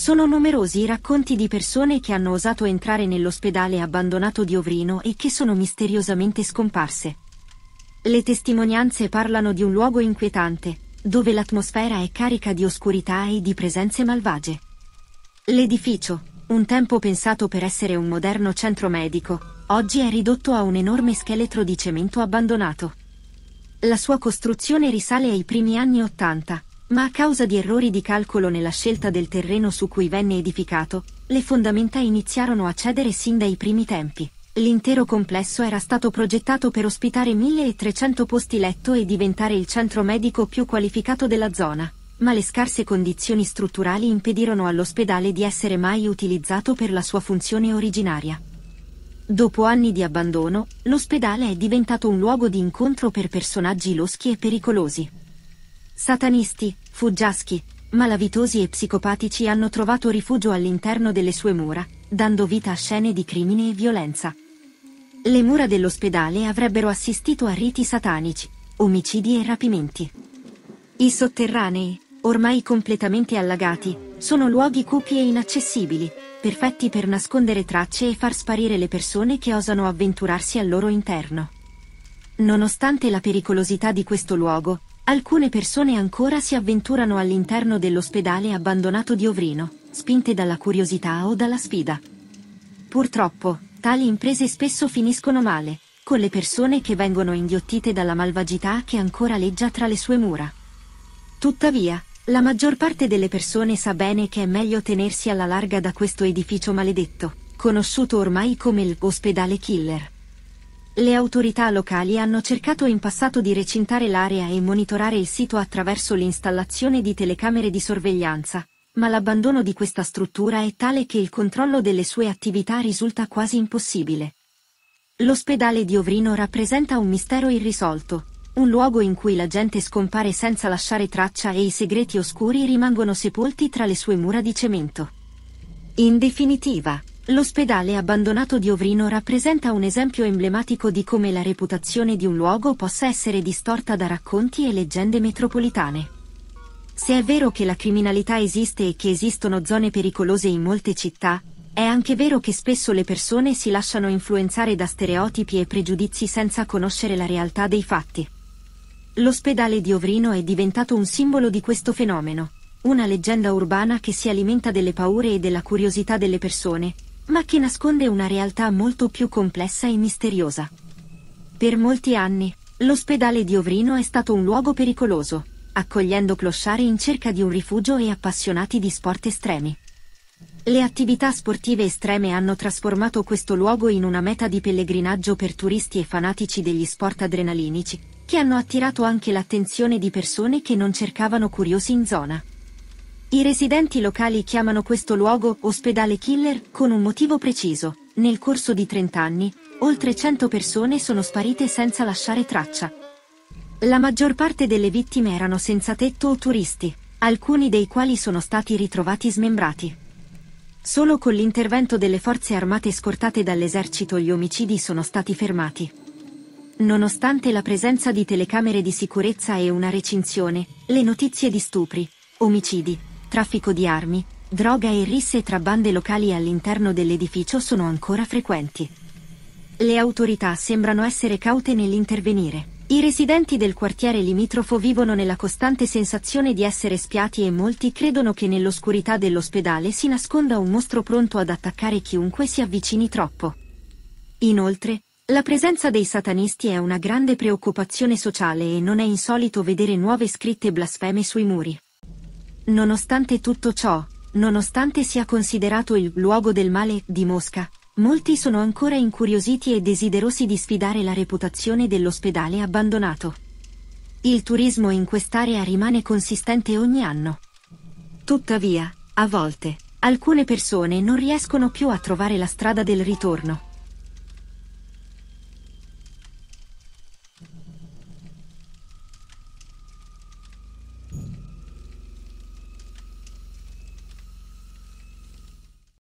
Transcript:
Sono numerosi i racconti di persone che hanno osato entrare nell'ospedale abbandonato di Ovrino e che sono misteriosamente scomparse. Le testimonianze parlano di un luogo inquietante, dove l'atmosfera è carica di oscurità e di presenze malvagie. L'edificio, un tempo pensato per essere un moderno centro medico, oggi è ridotto a un enorme scheletro di cemento abbandonato. La sua costruzione risale ai primi anni Ottanta, ma a causa di errori di calcolo nella scelta del terreno su cui venne edificato, le fondamenta iniziarono a cedere sin dai primi tempi. L'intero complesso era stato progettato per ospitare 1300 posti letto e diventare il centro medico più qualificato della zona, ma le scarse condizioni strutturali impedirono all'ospedale di essere mai utilizzato per la sua funzione originaria. Dopo anni di abbandono, l'ospedale è diventato un luogo di incontro per personaggi loschi e pericolosi. Satanisti, Fuggiaschi, malavitosi e psicopatici hanno trovato rifugio all'interno delle sue mura, dando vita a scene di crimine e violenza. Le mura dell'ospedale avrebbero assistito a riti satanici, omicidi e rapimenti. I sotterranei, ormai completamente allagati, sono luoghi cupi e inaccessibili, perfetti per nascondere tracce e far sparire le persone che osano avventurarsi al loro interno. Nonostante la pericolosità di questo luogo, Alcune persone ancora si avventurano all'interno dell'ospedale abbandonato di Ovrino, spinte dalla curiosità o dalla sfida. Purtroppo, tali imprese spesso finiscono male, con le persone che vengono inghiottite dalla malvagità che ancora leggia tra le sue mura. Tuttavia, la maggior parte delle persone sa bene che è meglio tenersi alla larga da questo edificio maledetto, conosciuto ormai come l'ospedale killer. Le autorità locali hanno cercato in passato di recintare l'area e monitorare il sito attraverso l'installazione di telecamere di sorveglianza, ma l'abbandono di questa struttura è tale che il controllo delle sue attività risulta quasi impossibile. L'ospedale di Ovrino rappresenta un mistero irrisolto, un luogo in cui la gente scompare senza lasciare traccia e i segreti oscuri rimangono sepolti tra le sue mura di cemento. In definitiva, L'ospedale abbandonato di Ovrino rappresenta un esempio emblematico di come la reputazione di un luogo possa essere distorta da racconti e leggende metropolitane. Se è vero che la criminalità esiste e che esistono zone pericolose in molte città, è anche vero che spesso le persone si lasciano influenzare da stereotipi e pregiudizi senza conoscere la realtà dei fatti. L'ospedale di Ovrino è diventato un simbolo di questo fenomeno, una leggenda urbana che si alimenta delle paure e della curiosità delle persone, ma che nasconde una realtà molto più complessa e misteriosa. Per molti anni, l'ospedale di Ovrino è stato un luogo pericoloso, accogliendo clochari in cerca di un rifugio e appassionati di sport estremi. Le attività sportive estreme hanno trasformato questo luogo in una meta di pellegrinaggio per turisti e fanatici degli sport adrenalinici, che hanno attirato anche l'attenzione di persone che non cercavano curiosi in zona. I residenti locali chiamano questo luogo ospedale killer con un motivo preciso. Nel corso di 30 anni, oltre 100 persone sono sparite senza lasciare traccia. La maggior parte delle vittime erano senza tetto o turisti, alcuni dei quali sono stati ritrovati smembrati. Solo con l'intervento delle forze armate scortate dall'esercito gli omicidi sono stati fermati. Nonostante la presenza di telecamere di sicurezza e una recinzione, le notizie di stupri, omicidi, Traffico di armi, droga e risse tra bande locali all'interno dell'edificio sono ancora frequenti. Le autorità sembrano essere caute nell'intervenire. I residenti del quartiere limitrofo vivono nella costante sensazione di essere spiati e molti credono che nell'oscurità dell'ospedale si nasconda un mostro pronto ad attaccare chiunque si avvicini troppo. Inoltre, la presenza dei satanisti è una grande preoccupazione sociale e non è insolito vedere nuove scritte blasfeme sui muri. Nonostante tutto ciò, nonostante sia considerato il luogo del male di Mosca, molti sono ancora incuriositi e desiderosi di sfidare la reputazione dell'ospedale abbandonato. Il turismo in quest'area rimane consistente ogni anno. Tuttavia, a volte, alcune persone non riescono più a trovare la strada del ritorno.